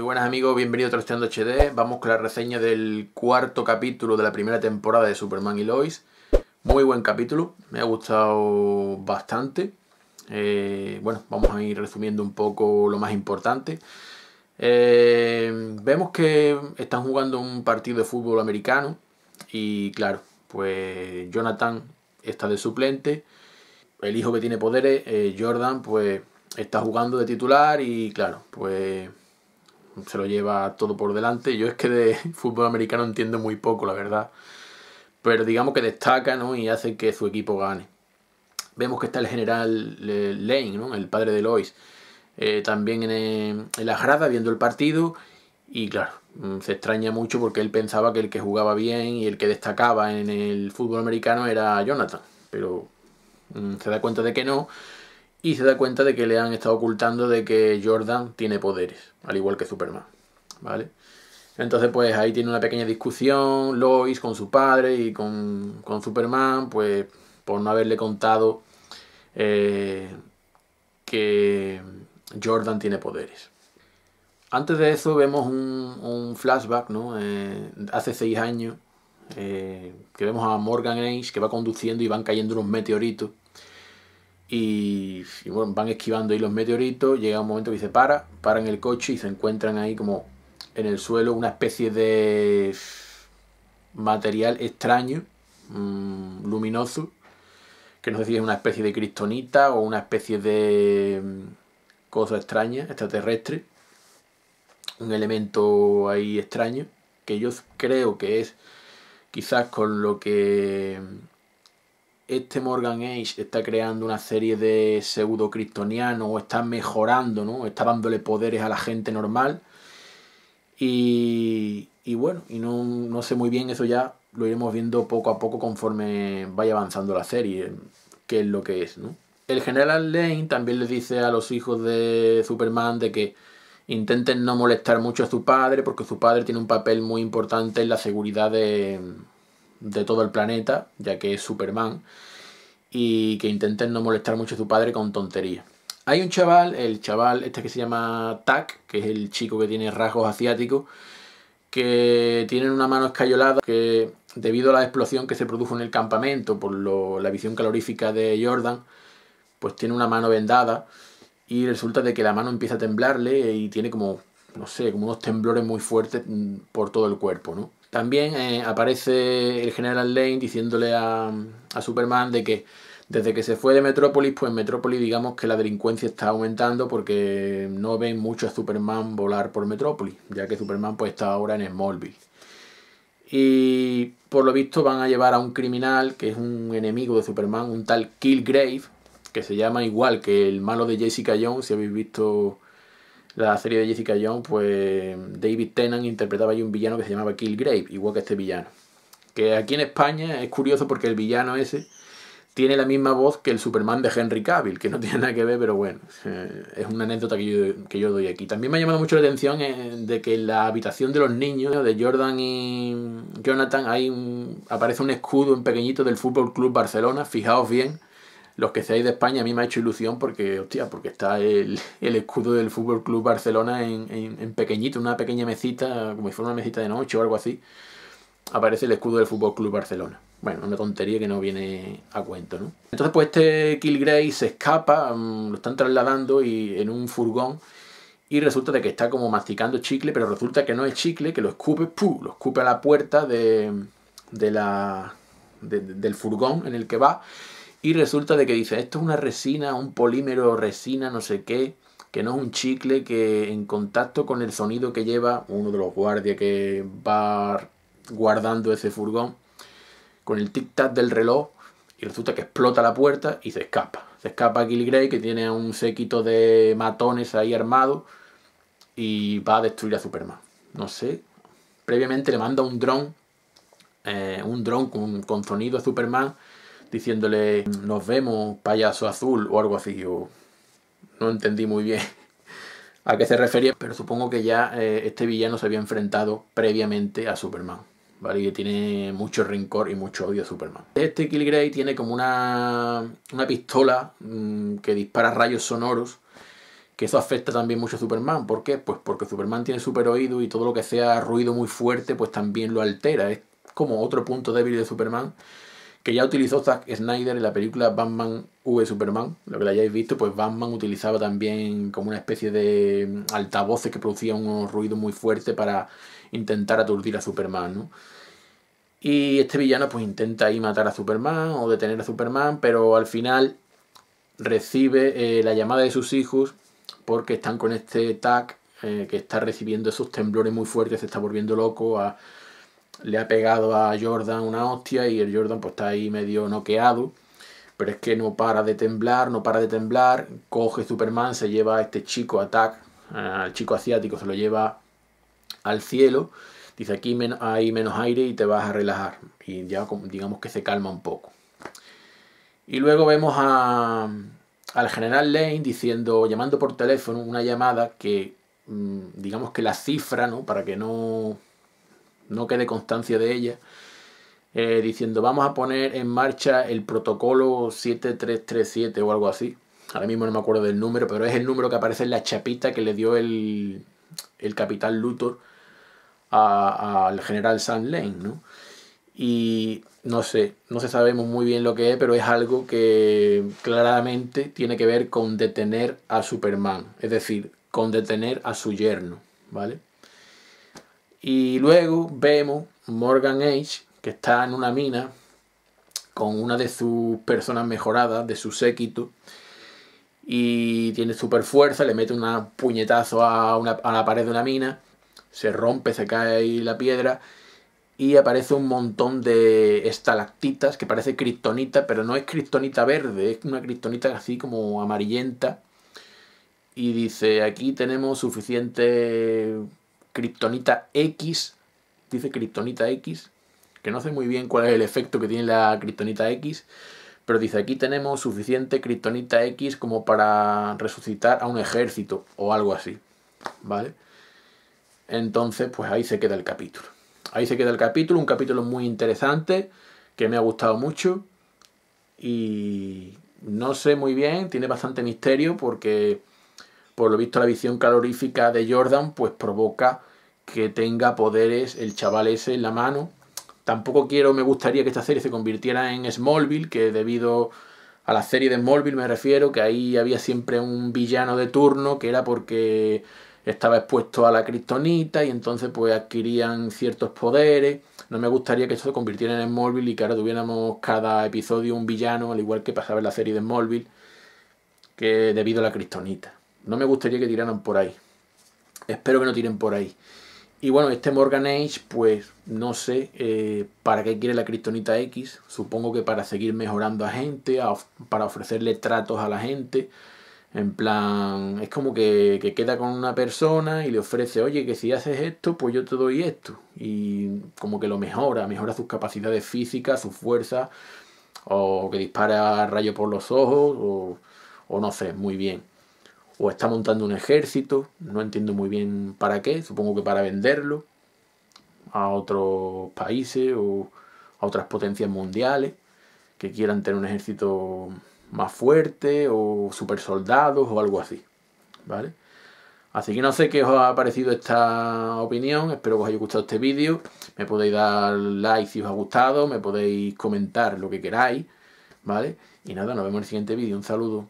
Muy buenas amigos, bienvenidos a Trasteando HD. Vamos con la reseña del cuarto capítulo de la primera temporada de Superman y Lois. Muy buen capítulo, me ha gustado bastante. Eh, bueno, vamos a ir resumiendo un poco lo más importante. Eh, vemos que están jugando un partido de fútbol americano y claro, pues Jonathan está de suplente, el hijo que tiene poderes, eh, Jordan, pues está jugando de titular y claro, pues se lo lleva todo por delante. Yo es que de fútbol americano entiendo muy poco, la verdad. Pero digamos que destaca ¿no? y hace que su equipo gane. Vemos que está el general eh, Lane, ¿no? el padre de Lois, eh, también en, eh, en la grada viendo el partido. Y claro, mm, se extraña mucho porque él pensaba que el que jugaba bien y el que destacaba en el fútbol americano era Jonathan. Pero mm, se da cuenta de que no y se da cuenta de que le han estado ocultando de que Jordan tiene poderes, al igual que Superman, ¿vale? Entonces, pues ahí tiene una pequeña discusión Lois con su padre y con, Superman, pues por no haberle contado eh, que Jordan tiene poderes. Antes de eso vemos un, flashback, ¿no? Eh, hace seis años, eh, que vemos a Morgan Age que va conduciendo y van cayendo unos meteoritos y, bueno, van esquivando ahí los meteoritos, llega un momento que se para, paran el coche y se encuentran ahí como en el suelo una especie de material extraño, mm, luminoso, que no sé si es una especie de cristonita o una especie de mm, cosa extraña, extraterrestre, un elemento ahí extraño, que yo creo que es quizás con lo que mm, este Morgan Age está creando una serie de pseudo o está mejorando, ¿no? Está dándole poderes a la gente normal. Y, bueno, y no, no, sé muy bien, eso ya lo iremos viendo poco a poco conforme vaya avanzando la serie, qué es lo que es, El general Lane también le dice a los hijos de Superman de que intenten no molestar mucho a su padre porque su padre tiene un papel muy importante en la seguridad de, de todo el planeta, ya que es Superman, y que intenten no molestar mucho a su padre con tonterías. Hay un chaval, el chaval este que se llama Tak, que es el chico que tiene rasgos asiáticos, que tiene una mano escayolada que debido a la explosión que se produjo en el campamento por la visión calorífica de Jordan, pues tiene una mano vendada y resulta de que la mano empieza a temblarle y tiene como, no sé, como unos temblores muy fuertes mm, por todo el cuerpo, ¿no? También eh, aparece el general Lane diciéndole a, a, Superman de que desde que se fue de Metrópolis, pues en Metrópolis digamos que la delincuencia está aumentando porque no ven mucho a Superman volar por Metrópolis, ya que Superman pues está ahora en Smallville. Y por lo visto van a llevar a un criminal que es un enemigo de Superman, un tal Killgrave, que se llama igual que el malo de Jessica Jones, si habéis visto la serie de Jessica Jones, pues David Tennant interpretaba ahí un villano que se llamaba Killgrave, igual que este villano. Que aquí en España es curioso porque el villano ese tiene la misma voz que el Superman de Henry Cavill, que no tiene nada que ver, pero bueno, eh, es una anécdota que yo, doy aquí. También me ha llamado mucho la atención eh, de que en la habitación de los niños, de Jordan y Jonathan, hay un, aparece un escudo en pequeñito del Fútbol Club Barcelona, fijaos bien los que seáis de España, a mí me ha hecho ilusión porque, hostia, porque está el, escudo del Fútbol Club Barcelona en, en, pequeñito, una pequeña mesita, como si fuera una mesita de noche o algo así. Aparece el escudo del Fútbol Club Barcelona. Bueno, una tontería que no viene a cuento, ¿no? Entonces, pues este Kilgrey se escapa, mm, lo están trasladando y en un furgón y resulta de que está como masticando chicle, pero resulta que no es chicle, que lo escupe, ¡pum! lo escupe a la puerta de, de la, del furgón en el que va y resulta de que dice, esto es una resina, un polímero resina, no sé qué, que no es un chicle, que en contacto con el sonido que lleva uno de los guardias que va guardando ese furgón, con el tic-tac del reloj, y resulta que explota la puerta y se escapa. Se escapa a gray que tiene un séquito de matones ahí armado y va a destruir a Superman. No sé. Previamente le manda un dron, eh, un dron con, con sonido a Superman, diciéndole nos vemos, payaso azul o algo así. no entendí muy bien a qué se refería, pero supongo que ya eh, este villano se había enfrentado previamente a Superman. ¿Vale? Y que tiene mucho rencor y mucho odio a Superman. Este Killgrave tiene como una, una pistola mm, que dispara rayos sonoros, que eso afecta también mucho a Superman. ¿Por qué? Pues porque Superman tiene super oído y todo lo que sea ruido muy fuerte, pues también lo altera. Es como otro punto débil de Superman que ya utilizó Zack Snyder en la película Batman V Superman. Lo que la hayáis visto, pues Batman utilizaba también como una especie de mm, altavoces que producía unos ruidos muy fuertes para intentar aturdir a Superman, ¿no? Y este villano pues intenta ahí matar a Superman o detener a Superman, pero al final recibe eh, la llamada de sus hijos porque están con este tag eh, que está recibiendo esos temblores muy fuertes, se está volviendo loco, a le ha pegado a Jordan una hostia y el Jordan pues está ahí medio noqueado. Pero es que no para de temblar, no para de temblar. Coge Superman, se lleva a este chico Attack, al chico asiático, se lo lleva al cielo. Dice aquí hay menos aire y te vas a relajar. Y ya digamos que se calma un poco. Y luego vemos al general Lane diciendo, llamando por teléfono una llamada que mm, digamos que la cifra, ¿no? Para que no no quede constancia de ella, eh, diciendo vamos a poner en marcha el protocolo 7337 o algo así. Ahora mismo no me acuerdo del número, pero es el número que aparece en la chapita que le dio el, el capitán Luthor al general San Lane, ¿no? Y no sé, no se sabemos muy bien lo que es, pero es algo que claramente tiene que ver con detener a Superman, es decir, con detener a su yerno, ¿vale? Y luego vemos Morgan Age, que está en una mina con una de sus personas mejoradas, de su séquito, y tiene super fuerza, le mete un puñetazo a, la pared de una mina, se rompe, se cae ahí la piedra, y aparece un montón de estalactitas que parece kriptonita, pero no es kriptonita verde, es una kriptonita así como amarillenta. Y dice, aquí tenemos suficiente Kryptonita X, dice Kryptonita X, que no sé muy bien cuál es el efecto que tiene la Kryptonita X, pero dice aquí tenemos suficiente Kryptonita X como para resucitar a un ejército o algo así, ¿vale? Entonces, pues ahí se queda el capítulo. Ahí se queda el capítulo, un capítulo muy interesante que me ha gustado mucho y no sé muy bien, tiene bastante misterio porque por lo visto la visión calorífica de Jordan pues provoca que tenga poderes el chaval ese en la mano. Tampoco quiero, me gustaría que esta serie se convirtiera en Smallville, que debido a la serie de Smallville me refiero, que ahí había siempre un villano de turno, que era porque estaba expuesto a la Cristonita y entonces pues adquirían ciertos poderes. No me gustaría que esto se convirtiera en Smallville y que ahora tuviéramos cada episodio un villano, al igual que pasaba en la serie de Smallville, que debido a la Cristonita No me gustaría que tiraran por ahí. Espero que no tiren por ahí. Y bueno, este Morgan Age, pues no sé eh, para qué quiere la Kryptonita X. Supongo que para seguir mejorando a gente, para ofrecerle tratos a la gente. En plan, es como que, queda con una persona y le ofrece, oye, que si haces esto, pues yo te doy esto. Y como que lo mejora, mejora sus capacidades físicas, su fuerza, o que dispara rayo por los ojos, o no sé, muy bien o está montando un ejército, no entiendo muy bien para qué, supongo que para venderlo a otros países o a otras potencias mundiales que quieran tener un ejército más fuerte o super soldados o algo así, ¿vale? Así que no sé qué os ha parecido esta opinión, espero que os haya gustado este vídeo, me podéis dar like si os ha gustado, me podéis comentar lo que queráis, ¿vale? Y nada, nos vemos en el siguiente vídeo, un saludo.